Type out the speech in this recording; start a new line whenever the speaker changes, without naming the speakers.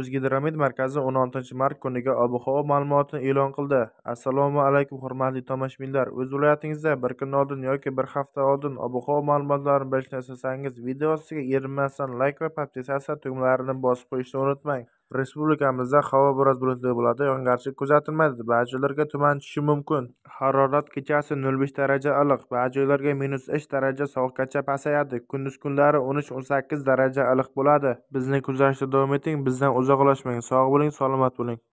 O'zgidromet markazi 16-mart kuniga ob-havo ma'lumotini e'lon qildi. Assalomu alaykum hurmatli tomoshabinlar. O'z viloyatingizda bir kun oldin yoki bir hafta oldin ob-havo ma'lumotlarini bilishni istasangiz, video ostiga erinmasdan like va podpisatsiya tugmalarini bosib qo'yishni unutmang. Respublikamizda havo biroz bulutli bo'ladi, yog'ingarchilik kuzatilmaydi. Ba'zi joylarga tuman tushishi mumkin. Harorat kechasi 0.5 daraja iliq, ba'zi joylarga -3 daraja sovuqgacha pasayadi. Kunduz kunlari 13-18 daraja iliq bo'ladi. Bizni kuzatishda davom eting, bizdan uzoqlashmang. Sog' bo'ling, salomat bo'ling.